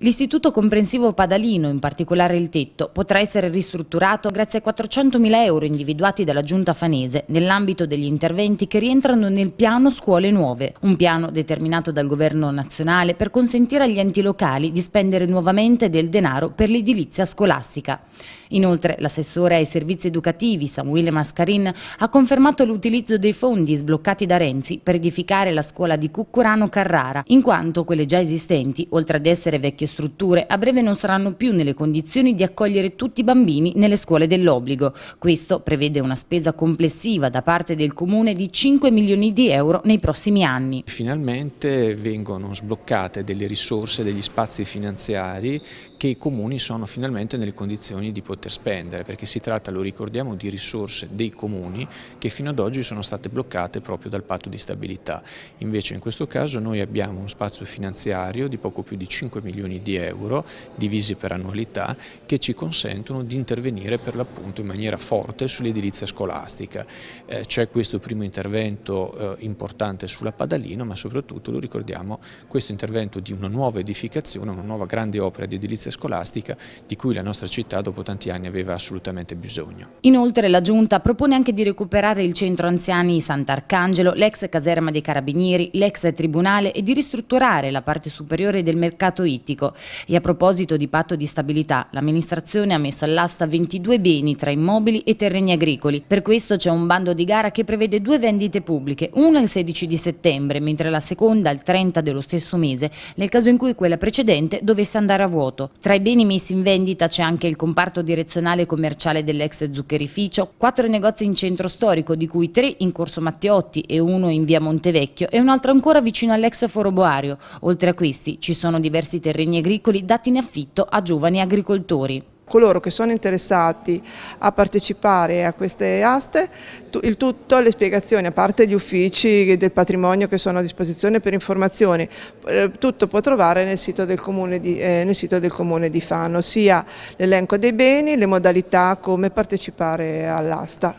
L'istituto comprensivo Padalino, in particolare il tetto, potrà essere ristrutturato grazie ai 400.000 euro individuati dalla Giunta Fanese nell'ambito degli interventi che rientrano nel piano Scuole Nuove, un piano determinato dal governo nazionale per consentire agli enti locali di spendere nuovamente del denaro per l'edilizia scolastica. Inoltre l'assessore ai servizi educativi Samuele Mascarin ha confermato l'utilizzo dei fondi sbloccati da Renzi per edificare la scuola di Cuccurano Carrara, in quanto quelle già esistenti, oltre ad essere vecchio strutture a breve non saranno più nelle condizioni di accogliere tutti i bambini nelle scuole dell'obbligo. Questo prevede una spesa complessiva da parte del Comune di 5 milioni di euro nei prossimi anni. Finalmente vengono sbloccate delle risorse, degli spazi finanziari che i comuni sono finalmente nelle condizioni di poter spendere, perché si tratta, lo ricordiamo, di risorse dei comuni che fino ad oggi sono state bloccate proprio dal patto di stabilità. Invece in questo caso noi abbiamo uno spazio finanziario di poco più di 5 milioni di euro milioni di euro divisi per annualità che ci consentono di intervenire per l'appunto in maniera forte sull'edilizia scolastica. Eh, C'è questo primo intervento eh, importante sulla Padalino ma soprattutto lo ricordiamo questo intervento di una nuova edificazione, una nuova grande opera di edilizia scolastica di cui la nostra città dopo tanti anni aveva assolutamente bisogno. Inoltre la Giunta propone anche di recuperare il centro anziani Sant'Arcangelo, l'ex caserma dei Carabinieri, l'ex tribunale e di ristrutturare la parte superiore del mercato ittico Ecco, e a proposito di patto di stabilità, l'amministrazione ha messo all'asta 22 beni tra immobili e terreni agricoli. Per questo c'è un bando di gara che prevede due vendite pubbliche, una il 16 di settembre, mentre la seconda il 30 dello stesso mese, nel caso in cui quella precedente dovesse andare a vuoto. Tra i beni messi in vendita c'è anche il comparto direzionale commerciale dell'ex zuccherificio, quattro negozi in centro storico, di cui tre in Corso Matteotti e uno in via Montevecchio e un altro ancora vicino all'ex foroboario. Oltre a questi ci sono diversi terreni agricoli dati in affitto a giovani agricoltori coloro che sono interessati a partecipare a queste aste, il tutto le spiegazioni, a parte gli uffici del patrimonio che sono a disposizione per informazioni, eh, tutto può trovare nel sito del comune di, eh, del comune di Fano, sia l'elenco dei beni, le modalità come partecipare all'asta.